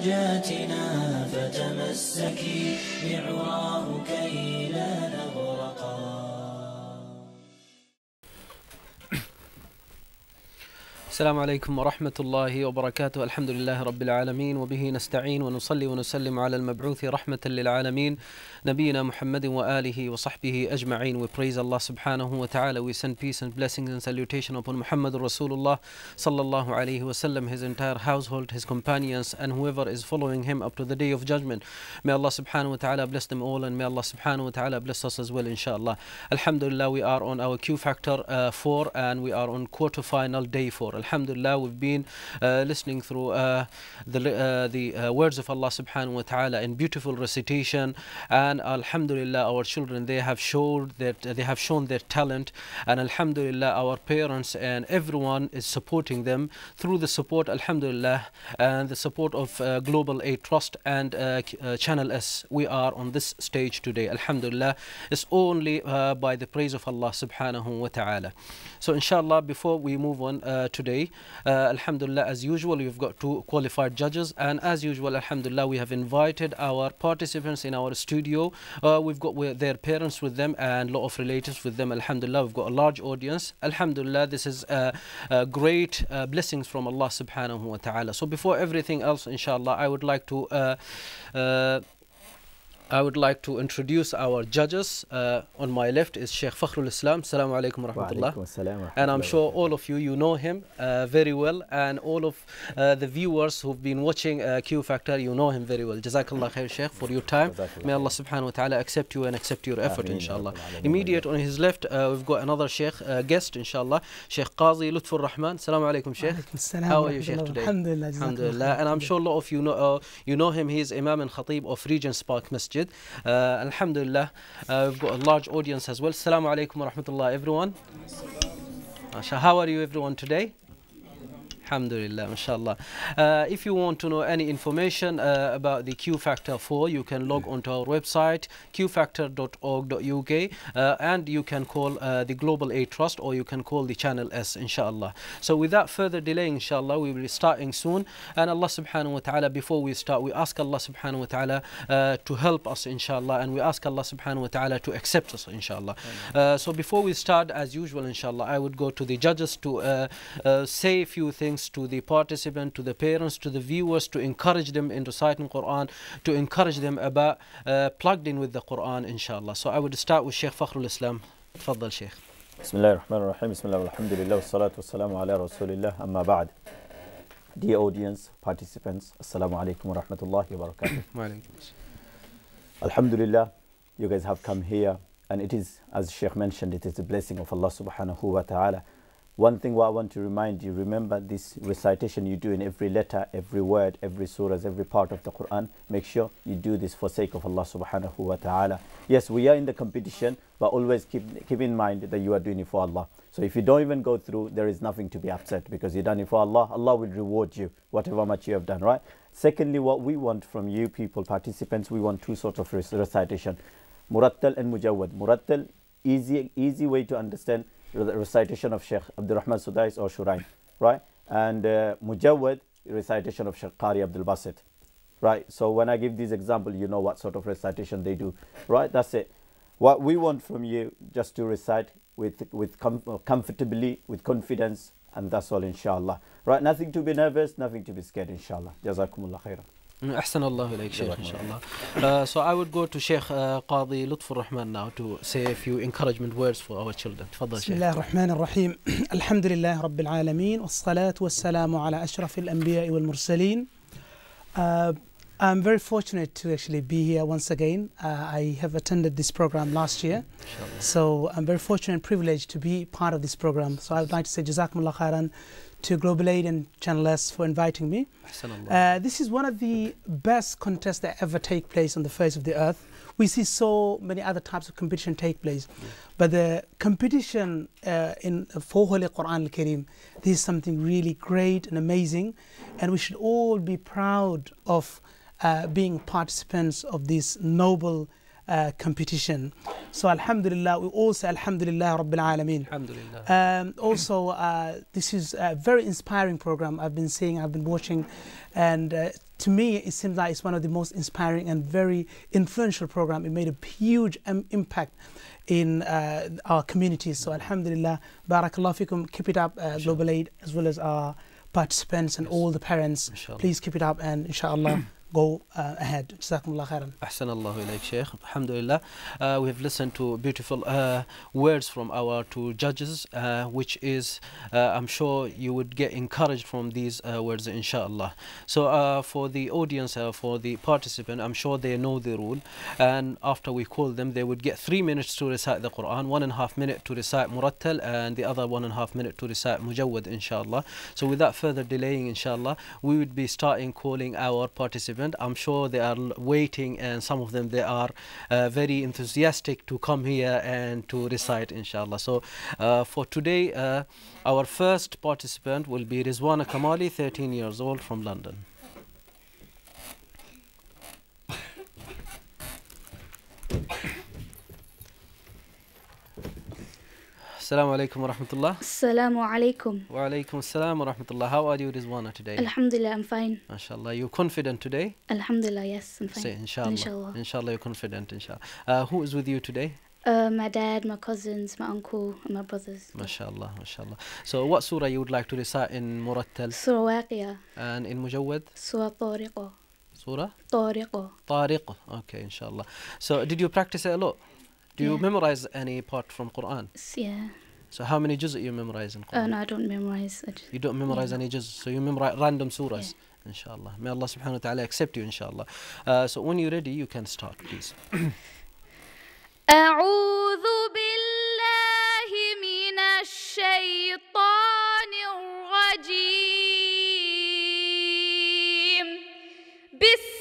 نجاتنا فتمسكي بعراه كي لا نغفر السلام عليكم ورحمة الله وبركاته الحمد لله رب العالمين وبه نستعين ونصلي ونسلم على المبعوث رحمة للعالمين نبينا محمد وآله وصحبه أجمعين We praise Allah سبحانه وتعالى We send peace and blessings and salutation upon محمد رسول الله صلى الله عليه وسلم His entire household, his companions and whoever is following him up to the day of judgment May Allah سبحانه وتعالى bless them all and may Allah سبحانه وتعالى bless us as well إن شاء الله الحمد لله we are on our Q factor uh, 4 and we are on quarter final day 4 Alhamdulillah, we've been uh, listening through uh, the, uh, the uh, words of Allah subhanahu wa ta'ala in beautiful recitation. And Alhamdulillah, our children, they have showed that they have shown their talent. And Alhamdulillah, our parents and everyone is supporting them through the support, Alhamdulillah, and the support of uh, Global Aid Trust and uh, Channel S. We are on this stage today. Alhamdulillah, it's only by the praise of Allah subhanahu wa ta'ala. So inshallah, before we move on today, today. Uh, alhamdulillah, as usual, we've got two qualified judges, and as usual, Alhamdulillah, we have invited our participants in our studio. Uh, we've got their parents with them and a lot of relatives with them. Alhamdulillah, we've got a large audience. Alhamdulillah, this is uh, uh great uh, blessings from Allah subhanahu wa ta'ala. So, before everything else, inshallah, I would like to uh, I would like to introduce our judges. Uh, on my left is Sheikh Fakhrul Islam. Assalamu alaikum rahmatullah. And I'm sure all of you, you know him uh, very well. And all of uh, the viewers who've been watching uh, Q Factor, you know him very well. Jazakallah khair, Sheikh, for your time. May Allah subhanahu wa ta'ala accept you and accept your effort, inshallah. Immediate on his left, uh, we've got another Sheikh uh, guest, inshallah. Sheikh Qazi Lutfur Rahman. Assalamu alaikum, Sheikh. How are you, Sheikh, today? Alhamdulillah. And I'm sure a lot of you know, you know him. He is Imam and Khatib of Regent Park Masjid masjid. Uh, alhamdulillah, uh, we've got a large audience as well. Assalamu alaikum wa rahmatullah, everyone. Asha, how are you, everyone, today? Alhamdulillah, inshallah. Uh, if you want to know any information uh, about the Q Factor 4, you can log mm. onto our website, qfactor.org.uk, uh, and you can call uh, the Global Aid Trust or you can call the Channel S, inshallah. So without further delay, inshallah, we will be starting soon. And Allah subhanahu wa ta'ala, before we start, we ask Allah subhanahu wa ta'ala uh, to help us, inshallah, and we ask Allah subhanahu wa ta'ala to accept us, inshallah. Uh, so before we start, as usual, inshallah, I would go to the judges to say a few things students, to the participant, to the parents, to the viewers, to encourage them into reciting Quran, to encourage them about uh, plugged in with the Quran, inshallah. So I would start with Sheikh Fakhrul Islam. تفضل شيخ. بسم الله الرحمن الرحيم بسم الله والحمد لله والصلاة والسلام على رسول الله أما بعد Dear audience, participants, Assalamu alaikum wa rahmatullahi wa barakatuh. Alhamdulillah, you guys have come here and it is, as Sheikh mentioned, it is the blessing of Allah subhanahu wa ta'ala one thing what I want to remind you, remember this recitation you do in every letter, every word, every surah, every part of the Quran. Make sure you do this for sake of Allah subhanahu wa ta'ala. Yes, we are in the competition, but always keep, keep in mind that you are doing it for Allah. So if you don't even go through, there is nothing to be upset because you've done it for Allah. Allah will reward you, whatever much you have done, right? Secondly, what we want from you people, participants, we want two sorts of recitation. Murattal and Mujawad. Murattal, easy, easy way to understand recitation of Sheikh Rahman Sudais or Shurain, right? And uh, Mujawad, recitation of Sheikh Qari Abdul Basit, right? So when I give these example, you know what sort of recitation they do, right? That's it. What we want from you, just to recite with, with com comfortably, with confidence, and that's all, inshallah. Right? Nothing to be nervous, nothing to be scared, inshallah. Jazakumullah khairan. أحسن الله إليك شيخ إن شاء الله. Uh, so I would go to Sheikh uh, Qadi Lutfur Rahman now to say a few encouragement words for our children. تفضل بسم الله الرحمن الرحيم الحمد لله رب العالمين والصلاة والسلام على أشرف الأنبياء والمرسلين. Uh, I'm very fortunate to actually be here once again. Uh, I have attended this program last year. So I'm very fortunate and privileged to be part of this program. So I would like to say الله khairan to Global Aid and Channel S for inviting me. Uh, this is one of the best contests that ever take place on the face of the earth. We see so many other types of competition take place, yeah. but the competition uh, in uh, for Holy Quran Al-Karim, this is something really great and amazing, and we should all be proud of uh, being participants of this noble uh, competition. So Alhamdulillah, we also Alhamdulillah Rabbil Alameen. Alhamdulillah. Um, also, uh, this is a very inspiring program I've been seeing, I've been watching, and uh, to me it seems like it's one of the most inspiring and very influential program. It made a huge um, impact in uh, our communities. So Alhamdulillah, Barakallah Fikum, keep it up, uh, Global Aid, as well as our participants and all the parents. Inshallah. Please keep it up and inshallah go uh, ahead. Jazakumullah khairan. Ahsanallahu ilayk, Sheikh. Alhamdulillah. Uh, we have listened to beautiful uh, words from our two judges, uh, which is, uh, I'm sure you would get encouraged from these words, inshallah. So, for the audience, for the participant, I'm sure they know the rule. And after we call them, they would get three minutes to recite the Quran, one and a half minute to recite Murattal, and the other one and a half minute to recite Mujawwad, inshallah. So, without further delaying, inshallah, we would be starting calling our participants. I'm sure they are waiting, and some of them they are uh, very enthusiastic to come here and to recite, inshallah. So uh, for today, uh, our first participant will be Rizwana Kamali, 13 years old from London. Assalamu alaikum wa rahmatullah. Assalamu alaikum. Wa alaikum assalam wa rahmatullah. How are you, Rizwana, today? Alhamdulillah, I'm fine. Inshallah. You confident today? Alhamdulillah, yes, I'm fine. Say, inshallah. Inshallah. Inshallah, you're confident, inshallah. Uh, who is with you today? Uh, my dad, my cousins, my uncle, and my brothers. MashaAllah, MashaAllah. So, what surah you would like to recite in Murattal? Surah Waqiyah. And in mujawad? Surah Tariqah. Surah? Tariqah. Tariqah. Okay, inshallah. So, did you practice it a lot? Do yeah. you memorize any part from Quran? Yeah. So how many juz you memorize in Quran? Uh, no, I don't memorize. I you don't memorize yeah. any juz. So you memorize random surahs. Yeah. Inshallah. May Allah subhanahu wa ta'ala accept you, inshallah. Uh, so when you're ready, you can start, please. أعوذ بالله من الشيطان الرجيم بسم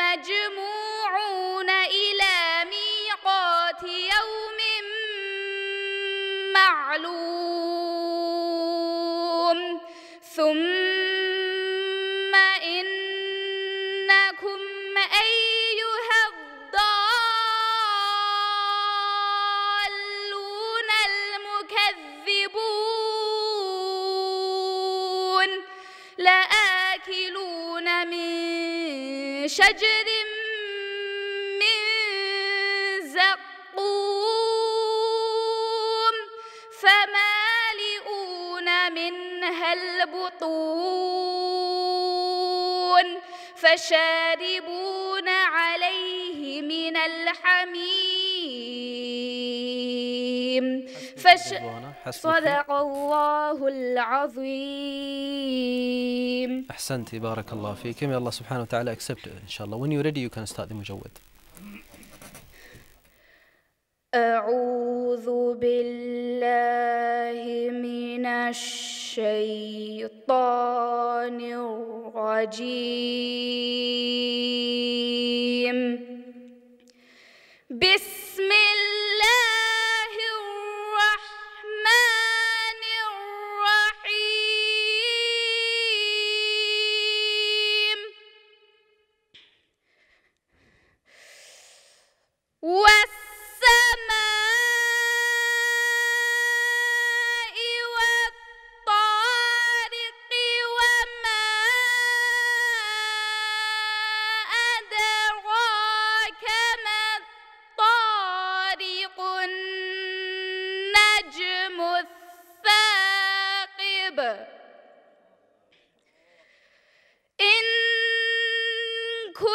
مجموعون إلى ميقات يوم معلوم شجر من زقوم فمالئون منها البطون فشاربون عليه من الحميم فش... صدق الله العظيم احسنت بارك الله فيك يا الله سبحانه وتعالى اكسبت ان شاء الله when you ready you can start the مجود أعوذ بالله من الشيطان الرجيم بسم cool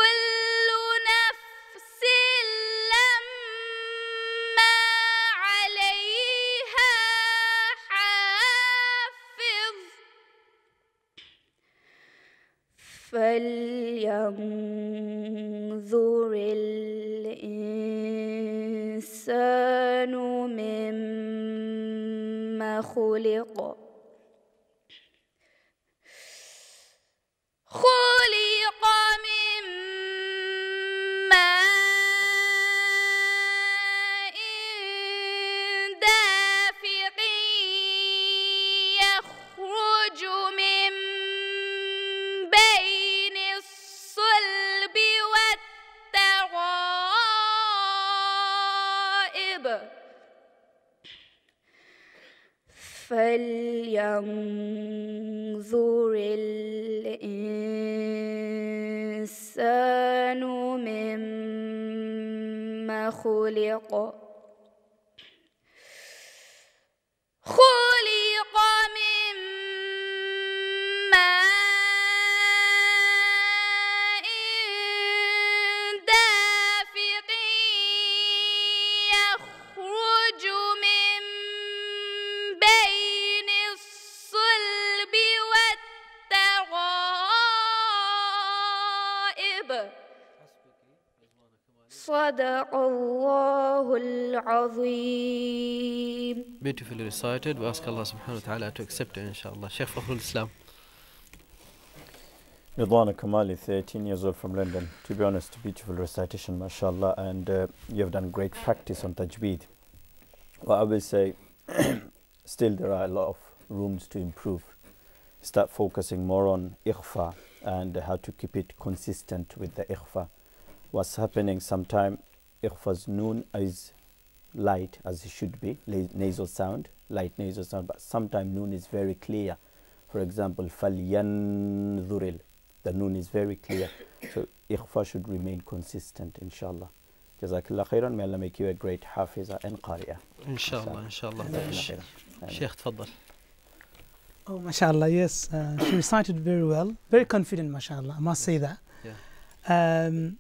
الإنسان مما خلق beautifully recited. We ask Allah subhanahu wa ta'ala to accept it, inshallah. Sheikh Fakhrul Islam. Nidwana Kamali, 13 years old from London. To be honest, beautiful recitation, mashallah, and uh, you have done great practice on tajweed. Well, I will say, still there are a lot of rooms to improve. Start focusing more on ikhfa and how to keep it consistent with the ikhfa. What's happening sometime, ikhfa's noon is light as it should be, nasal sound, light nasal sound, but sometimes noon is very clear. For example, فَلْيَنْظُرِلْ The noon is very clear. So ikhfa should remain consistent, inshallah. Jazakallah khairan. May Allah make you a great hafiza and qari'ah. Inshallah, inshallah. Sheikh, تفضل. Oh, mashallah, yes. Uh, she recited very well. Very confident, mashallah. I must say that. Yeah. Um,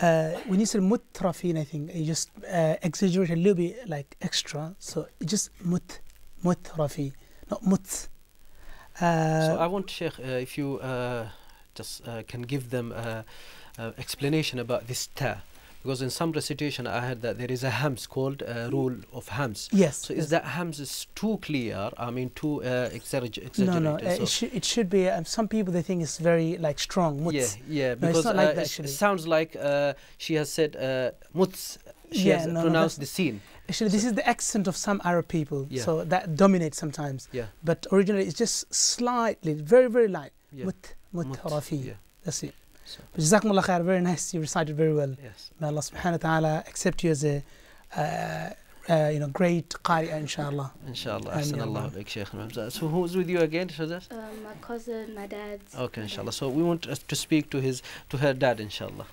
uh, when you say mutrafin, I think you just uh, exaggerate a little bit like extra. So just mut, mutrafi, not mut. Uh, so I want Sheikh, uh, if you uh, just can give them explanation about this ta because in some recitation I heard that there is a hams called uh, rule of hams. Yes. So yes. is that hams is too clear? I mean, too uh, exagger exaggerated. No, no. Uh, so it, sh it should be. Uh, some people they think it's very like strong. Mutz. Yeah, yeah. Because like uh, that, it sounds like she has said mutz. She yeah, has no, pronounced no, the scene. Actually, so this is the accent of some Arab people, yeah. so that dominates sometimes. Yeah. But originally, it's just slightly, very, very light. Yeah. Mut, mutarafi. Yeah. That's it. So. Jazakumullah khair, very nice. You recited very well. Yes. May Allah subhanahu wa ta'ala accept you as a uh, uh, you know, great qari'ah, inshallah. Inshallah. Ahsanallah alayk, Shaykh So who's with you again, Uh, my cousin, my dad. Okay, inshallah. So we want to speak to his, to her dad, inshallah.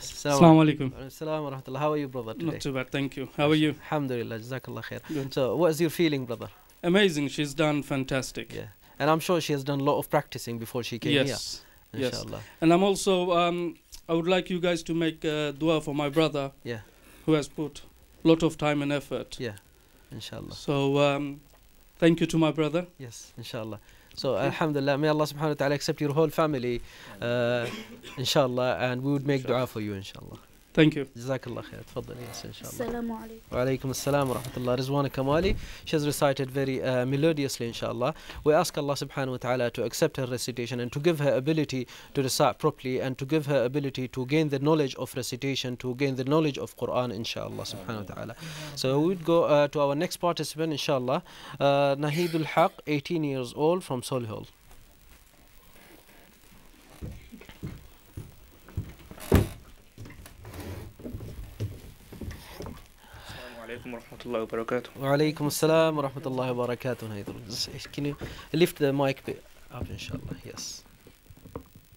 Assalamu alaikum. Assalamu rahmatullah. How are you, brother? Today? Not too bad, thank you. How are you? Alhamdulillah, Jazakallah khair. Good. So, what's your feeling, brother? Amazing. She's done fantastic. Yeah. And I'm sure she has done a lot of practicing before she came yes. here. Yes. Inshallah. Yes. And I'm also, um, I would like you guys to make a dua for my brother. Yeah. Who has put a lot of time and effort. Yeah. Inshallah. So, um, thank you to my brother. Yes, inshallah. So yeah. Alhamdulillah, may Allah subhanahu wa ta'ala accept your whole family, uh, inshallah, and we would make inshallah. dua for you, inshallah. ثانك يو جزاك الله خير تفضل ان شاء الله السلام عليكم وعليكم السلام ورحمه الله رزوانة كمالي she has recited very uh, melodiously inshallah we ask Allah subhanahu wa ta'ala to accept her recitation and to give her ability to recite properly and to give her ability to gain the knowledge of recitation to gain the knowledge of Quran inshallah subhanahu wa ta'ala so we'd go uh, to our next participant inshallah uh, نهيد الحق, 18 years old from Solihull عليكم ورحمة الله وبركاته. وعليكم السلام ورحمة الله وبركاته. نايدر. ايش كني؟ ليفت ذا بي اب ان شاء الله يس.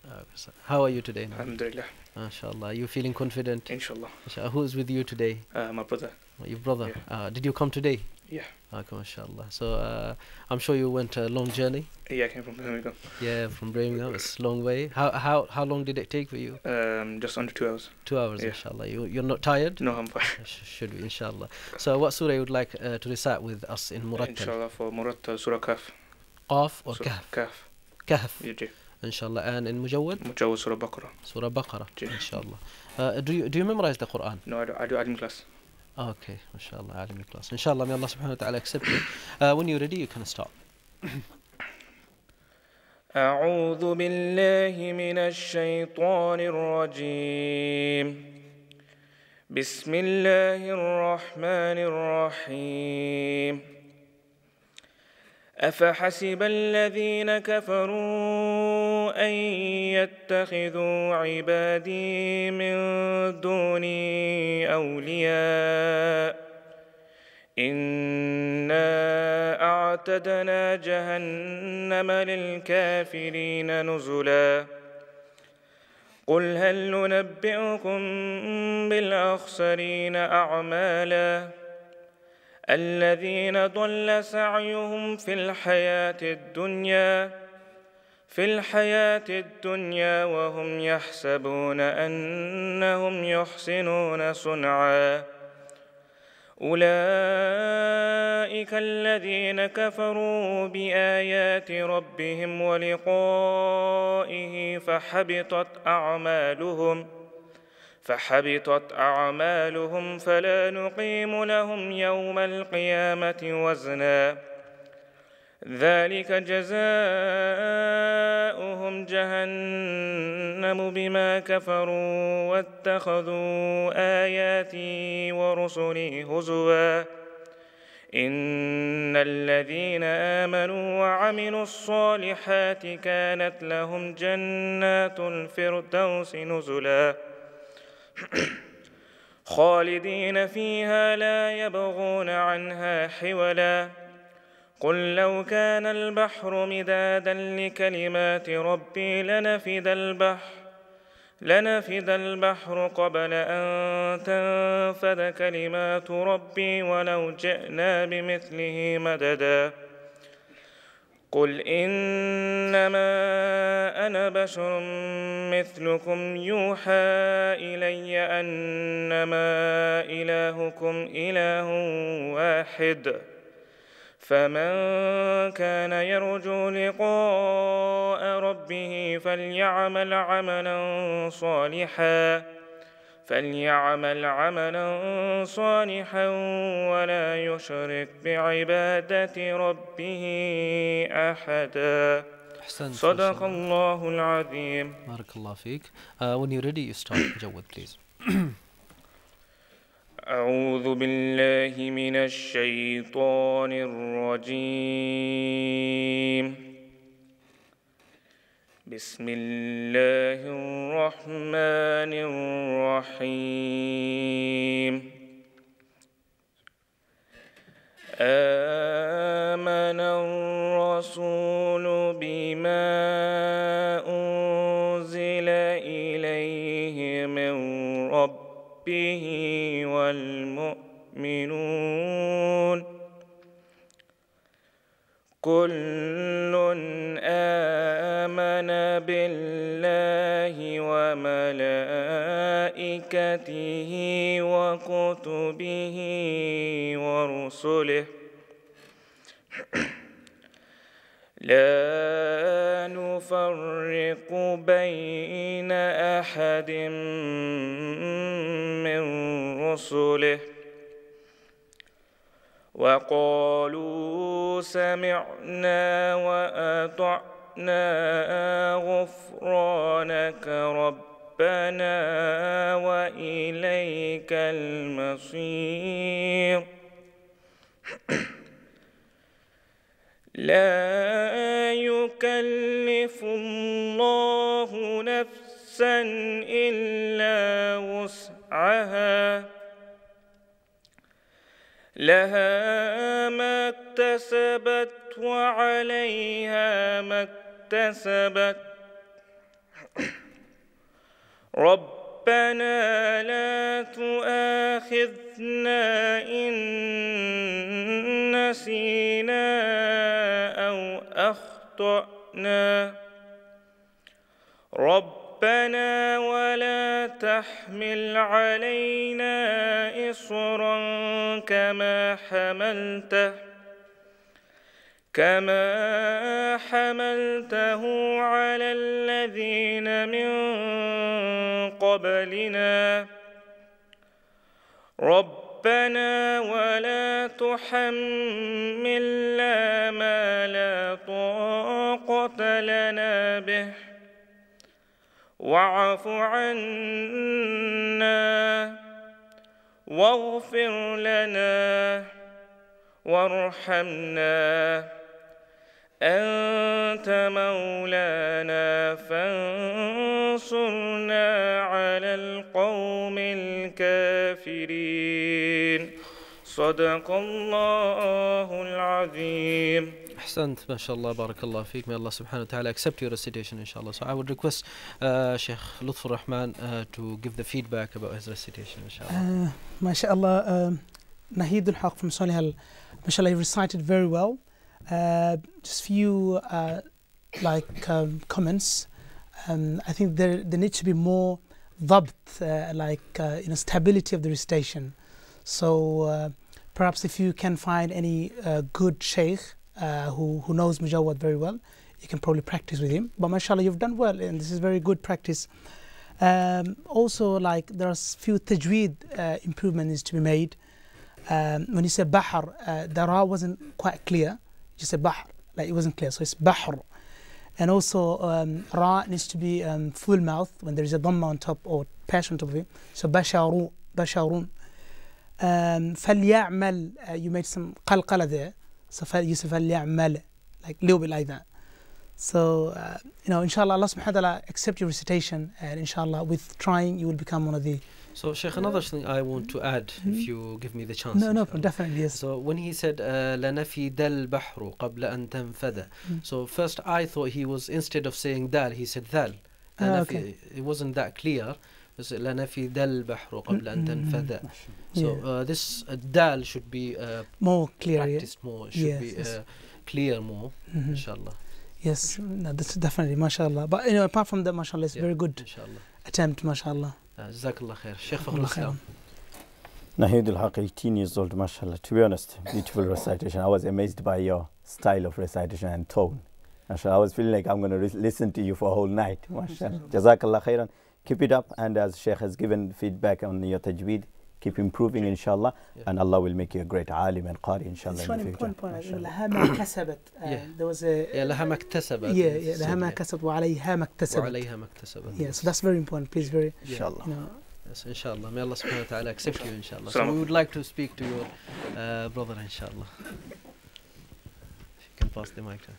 آه، How are you today الحمد لله. ما شاء الله. You feeling confident? ان شاء الله. ما شاء الله. Who is with you today? آه، my brother. Your brother. آه، did you come today? Yeah. Okay, ah, mashallah. So uh, I'm sure you went a long journey. Yeah, I came from Birmingham. Yeah, from Birmingham. It's a long way. How how how long did it take for you? Um, just under two hours. Two hours, yeah. inshallah. You you're not tired? No, I'm fine. Sh should be, inshallah. So what surah you would like uh, to recite with us in Murattal? Inshallah for Murattal, Surah Kaf. Kaf or Surah Kaf? Kaf. Kaf. Yeah, Inshallah, and in مجود Mujawwad surah Bakara. Surah Bakara. إن inshallah. uh, do you do you memorize the Quran no I do I do admin class Okay, mashallah, Alimi Plus. Inshallah, may Allah subhanahu wa ta'ala accept you. Uh, when you're ready, you can start. أعوذ بالله من الشيطان الرجيم بسم الله افحسب الذين كفروا ان يتخذوا عبادي من دوني اولياء انا اعتدنا جهنم للكافرين نزلا قل هل ننبئكم بالاخسرين اعمالا الذين ضل سعيهم في الحياة الدنيا في الحياة الدنيا وهم يحسبون أنهم يحسنون صنعا أولئك الذين كفروا بآيات ربهم ولقائه فحبطت أعمالهم ۖ فحبطت اعمالهم فلا نقيم لهم يوم القيامه وزنا ذلك جزاؤهم جهنم بما كفروا واتخذوا اياتي ورسلي هزوا ان الذين امنوا وعملوا الصالحات كانت لهم جنات الفردوس نزلا خالدين فيها لا يبغون عنها حولا قل لو كان البحر مدادا لكلمات ربي لنفد البحر لنفد البحر قبل أن تنفد كلمات ربي ولو جئنا بمثله مددا قل انما انا بشر مثلكم يوحى الي انما الهكم اله واحد فمن كان يرجو لقاء ربه فليعمل عملا صالحا فليعمل عملا صالحا ولا يشرك بعبادة ربه أحدا أحسنت صدق الله العظيم بارك الله فيك uh, when you're ready you start جود please أعوذ بالله من الشيطان الرجيم بسم الله الرحمن الرحيم آمن الرسول بما أنزل إليه من ربه والمؤمنون كل آمن بالله وملائكته وكتبه ورسله لا نفرق بين أحد من رسله وقالوا سمعنا وأطعنا وأردنا غفرانك ربنا وإليك المصير لا يكلف الله نفسا إلا وسعها لها ما اكتسبت وعليها ما اكتسبت ربنا لا تؤاخذنا إن نسينا أو أخطأنا ربنا ولا تحمل علينا إصرا كما حملته كما حملته على الذين من قبلنا ربنا ولا تحملنا ما لا طاقة لنا به واعف عنا واغفر لنا وارحمنا أنت مولانا فانصرنا على القوم الكافرين صدق الله العظيم الله mashallah, barakallah feek. May Allah subhanahu wa ta'ala accept your recitation, inshallah. So I would request uh, Sheikh Lutfur Rahman uh, to give the feedback about his recitation, inshallah. شاء mashallah, Nahid al-Haq from Solihull, mashallah, he recited very well. just uh, just few uh, like um, comments. Um, I think there there needs to be more dhabt, uh, like you uh, know, stability of the recitation. So perhaps if you can find any good sheikh who who knows mujawwad very well, you can probably practice with him. But mashallah, you've done well, and this is very good practice. Um, also, like there are few tajweed uh, to be made. Um, when you say bahar, uh, the ra wasn't quite clear you say bahr, like it wasn't clear, so it's bahr. And also, um, ra needs to be um, full mouth when there is a dhamma on top or passion on top of it. So basharu, basharun. Um, فليعمل, uh, you made some qalqala there. So you say فليعمل, like a little bit like that. So, uh, you know, inshallah, Allah subhanahu wa ta'ala accept your recitation and inshallah with trying you will become one of the so, Sheikh, another thing I want to add, if mm-hmm. you give me the chance. No, no, definitely, yes. So, when he said, لَنَفِدَ الْبَحْرُ قَبْلَ أَن تَنْفَدَ So, first I thought he was, instead of saying dal, he said dal. Oh, okay. It wasn't that clear. لنفد البحر قبل أن تنفد so uh, this uh, dal should be uh, more clear practiced more should yes, be Uh, clear more mm -hmm. inshallah yes no, that's definitely mashallah but you know apart from that mashallah it's yeah. very good inshallah. attempt mashallah Jazakallah uh, khair. Nahid al years old, mashallah. To be honest, beautiful recitation. I was amazed by your style of recitation and tone. Mashallah, I was feeling like I'm going to listen to you for a whole night. Mashallah. Jazakallah khairan. Keep it up, and as Sheikh has given feedback on your tajweed, keep improving inshallah yeah. and Allah will make you a great alim and qari inshallah it's in one important point لها ما كسبت there was a yeah yeah yeah yeah so that's very important please very inshallah you know, Yes, inshallah. May Allah subhanahu wa ta'ala accept you, inshallah. So we would like to speak to your uh, brother, inshallah. If you can pass the mic to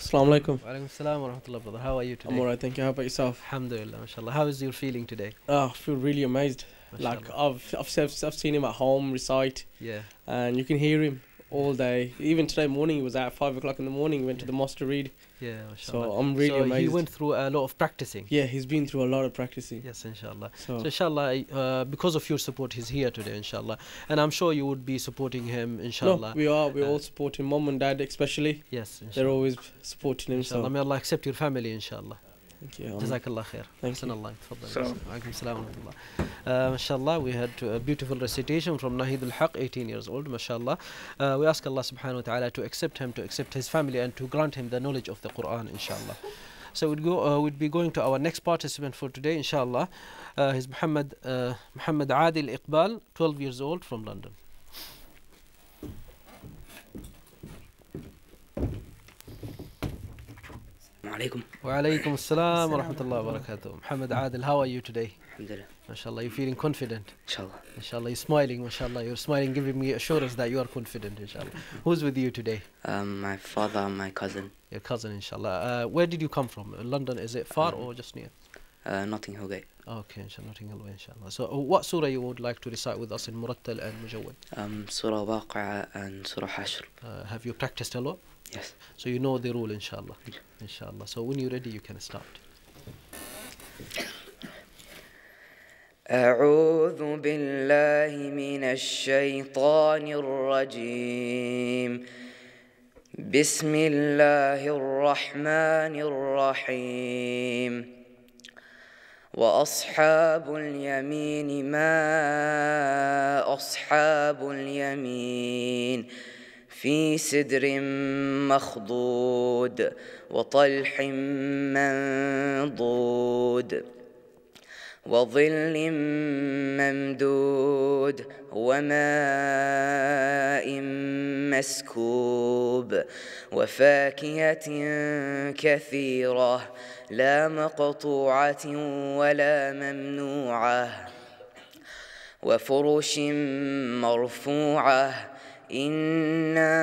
Assalamu alaikum. Alaikum salam wa rahmatullah, brother. How are you today? I'm alright, thank you. How about yourself? Alhamdulillah, inshallah. How is your feeling today? Oh, I feel really amazed. Like I've I've I've seen him at home recite. Yeah. And you can hear him all day. Even today morning, he was out at five o'clock in the morning. He went yeah. to the mosque to read. Yeah, mashallah. so I'm really so amazed. He went through a lot of practicing. Yeah, he's been through a lot of practicing. Yes, inshallah. So, so inshallah, uh, because of your support, he's here today, inshallah. And I'm sure you would be supporting him, inshallah. No, we are. we uh, all supporting mom and dad, especially. Yes, inshallah. They're always supporting him. Inshallah. So. May Allah accept your family, inshallah. جزاك الله خير احسن الله تفضل وعليكم السلام ورحمه الله we had a beautiful recitation from Nahid al-Haq 18 years old mashallah uh, we ask Allah subhanahu wa ta'ala to accept him to accept his family and to grant him the knowledge of the Quran inshallah so we'd go uh, we'd be going to our next participant for today inshallah uh, his Muhammad uh, Muhammad Adil Iqbal 12 years old from London عليكم وعليكم السلام ورحمة الله وبركاته محمد عادل how are you today الحمد لله ما شاء الله you're feeling confident إن شاء الله إن شاء الله you're smiling ما شاء الله you're smiling giving me assurance that you are confident إن شاء الله who's with you today um, my father my cousin your cousin إن شاء الله uh, where did you come from London is it far um, or just near uh, Notting Hill Gate. Okay, إن شاء الله Notting Hill إن شاء الله. So what surah you would like to recite with us in Murattal and Mujawwad? Um, surah Waqia and Surah Hashr. Uh, have you practiced a lot? Yes. So you know the rule إن شاء الله. إن شاء الله. So when you're ready you can start. أعوذ بالله من الشيطان الرجيم بسم الله الرحمن الرحيم واصحاب اليمين ما اصحاب اليمين في سدر مخضود وطلح منضود وظل ممدود وماء مسكوب وفاكهة كثيرة لا مقطوعة ولا ممنوعة وفرش مرفوعة إنا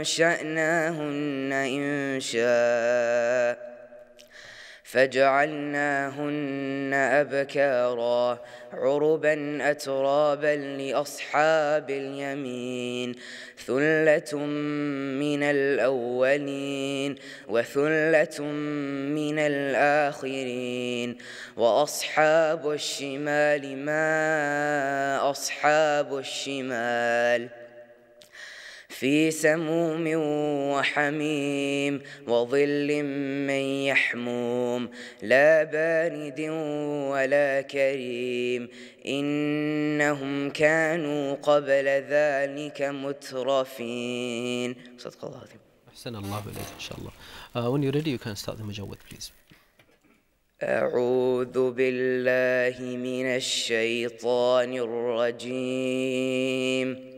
أنشأناهن إن شاء فجعلناهن أبكارا عربا أترابا لأصحاب اليمين ثلة من الأولين وثلة من الآخرين وأصحاب الشمال ما أصحاب الشمال في سموم وحميم وظل من يحموم لا بارد ولا كريم إنهم كانوا قبل ذلك مترفين صدق الله العظيم أحسن الله إليك إن شاء الله uh, When you're ready you can start the مجود please أعوذ بالله من الشيطان الرجيم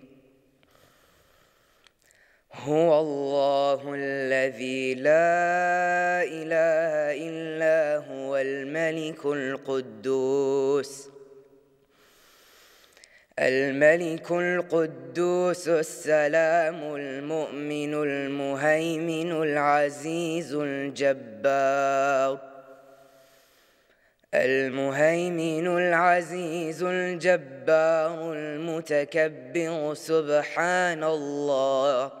هو الله الذي لا إله إلا هو الملك القدوس الملك القدوس السلام المؤمن المهيمن العزيز الجبار المهيمن العزيز الجبار المتكبر سبحان الله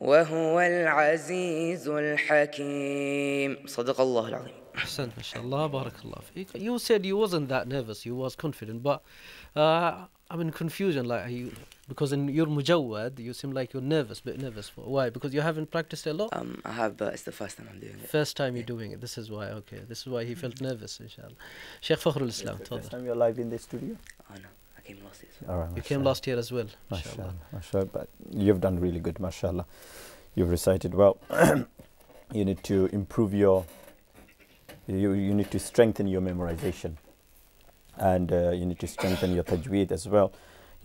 وهو العزيز الحكيم صدق الله العظيم أحسنت ما شاء الله بارك الله فيك you said you wasn't that nervous you was confident but uh, I'm in confusion like you because in your mujawad you seem like you're nervous bit nervous for, why because you haven't practiced a lot um I have but it's the first time I'm doing it first time you're doing it this is why okay this is why he felt nervous inshallah Sheikh Fakhrul Islam first time you're live in the studio I oh, know came last year. All right, you came last year as well. Mashallah. mashallah. But you've done really good, mashallah. You've recited well. you need to improve your, you, you need to strengthen your memorization. And uh, you need to strengthen your tajweed as well.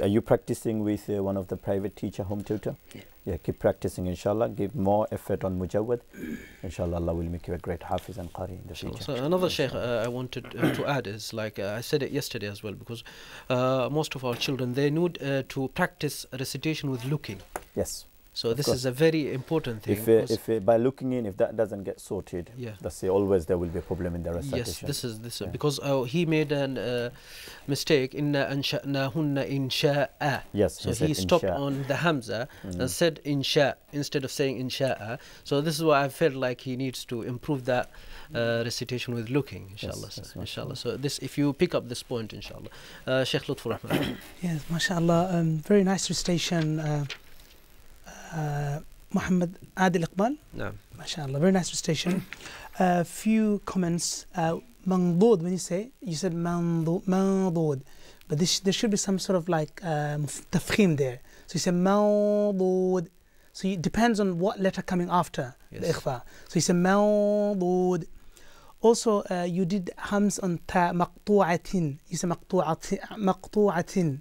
Are you practicing with uh, one of the private teacher home tutor? Yeah yeah, keep practicing, inshallah. Give more effort on mujawad. Inshallah, Allah will make you a great hafiz and qari in the future. So another shaykh uh, I wanted uh, to add is like uh, I said it yesterday as well because uh, most of our children they need uh, to practice recitation with looking. Yes. So of this course. is a very important thing. If, uh, if uh, by looking in, if that doesn't get sorted, yeah. that's uh, always there will be a problem in the recitation. Yes, this is this yeah. because uh, he made a uh, mistake. Inna ansha'nahunna insha'a. Yes. So he, he stopped on the hamza mm. and mm-hmm. said insha instead of saying insha'a. So this is why I felt like he needs to improve that uh, recitation with looking. Inshallah. Yes, inshallah. So this, if you pick up this point, inshallah, uh, Sheikh Lutfur Rahman. yes, mashallah. Um, very nice recitation. محمد عادل اقبال نعم. ما شاء الله very nice presentation. A few comments. Uh, mandood, when you say, you said منضود But this, there should be some sort of like تفخيم there. So you say منضود So it depends on what letter coming after yes. the إخفاء So you say منضود Also, uh, you did hams on ta مقطوعة You say مقطوعة مقطوعة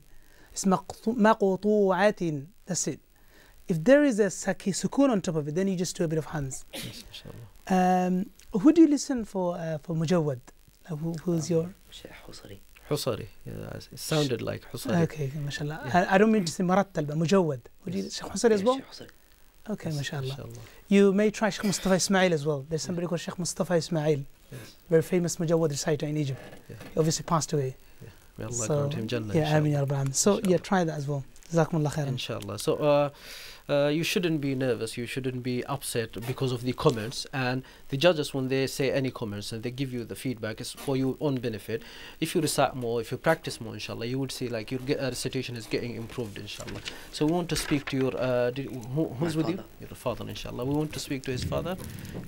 It's مقطوعة That's it. If there is a saki sukun on top of it, then you just do a bit of hands. um, who do you listen for uh, for mujawad? Uh, who, who's um, your? Sheikh Husari. Husari. Yeah, it sounded like Husari. Okay, mashallah. Yeah. I, I, don't mean to say marattal, but mujawad. yes. Sheikh Husari as well? Husari. Okay, yes, mashallah. mashallah. You may try Sheikh Mustafa Ismail as well. There's somebody yeah. called Sheikh Mustafa Ismail, yes. very famous Mujawad reciter in Egypt. Yeah. He obviously passed away. Yeah. May Allah so, grant him Jannah. Yeah, Ameen Al So, yeah, try that as well. Jazakumullah Inshallah. So uh, uh, you shouldn't be nervous. You shouldn't be upset because of the comments. And the judges, when they say any comments and they give you the feedback, it's for your own benefit. If you recite more, if you practice more, inshallah, you would see like your uh, recitation is getting improved, inshallah. So we want to speak to your, uh, did, who, who's My with father. you? Your father, inshallah. We want to speak to his father.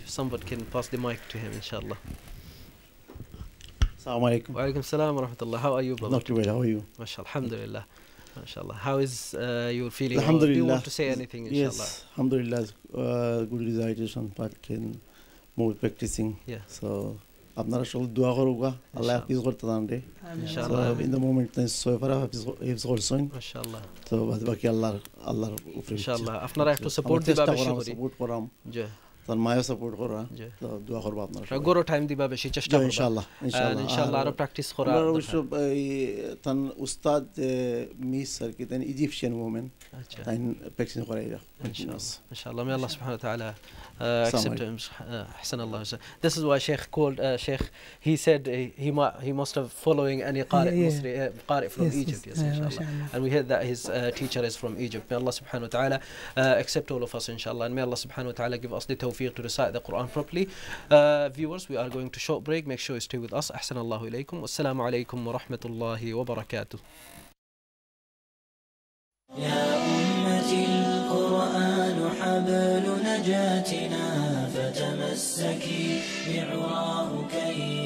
If somebody can pass the mic to him, inshallah. Assalamu alaikum. Wa alaikum salam wa rahmatullah. How are you, brother? Not too well. How are you? MashaAllah. Alhamdulillah. Inshallah. How is uh, your feeling? Alhamdulillah. do you want to say anything? Inshallah. Yes. Alhamdulillah. Uh, good recitation, in more practicing. Yeah. So. আপনারা সকল দোয়া করুগা আল্লাহ হাফিজ করতে দান রে in the moment সোয়েফারা হাফিজ হিফজ করছেন ইনশাআল্লাহ তো বাদ বাকি আল্লাহর আল্লাহর উপরে ইনশাআল্লাহ আপনারা একটু সাপোর্ট দিবা বেশি করে সাপোর্ট করাম জি تن ما سپورٹ خورا تو دعا خور بات نرا گورو ٹائم دیبا بشی چشتا ان شاء الله ان شاء الله ان شاء الله ارو پریکٹس خورا تن استاد میس سر کی تن ایجیپشن وومن تن پریکٹس خورا ان شاء الله ان شاء الله may Allah subhanahu wa ta'ala uh, accept him احسن الله this is why Sheikh called uh, Sheikh he said he he must have following any قارئ Musri قارئ from Egypt yes ان شاء الله and we heard that his uh, teacher is from Egypt may Allah subhanahu wa ta'ala accept all of us ان شاء الله and may Allah subhanahu wa ta'ala give us the tawfiq التوفيق to recite the Quran properly. Uh, viewers, we are going to short break. Make sure you stay with us. أحسن الله إليكم والسلام عليكم ورحمة الله وبركاته. يا أمتي القرآن حبل نجاتنا فتمسكي بعواه كي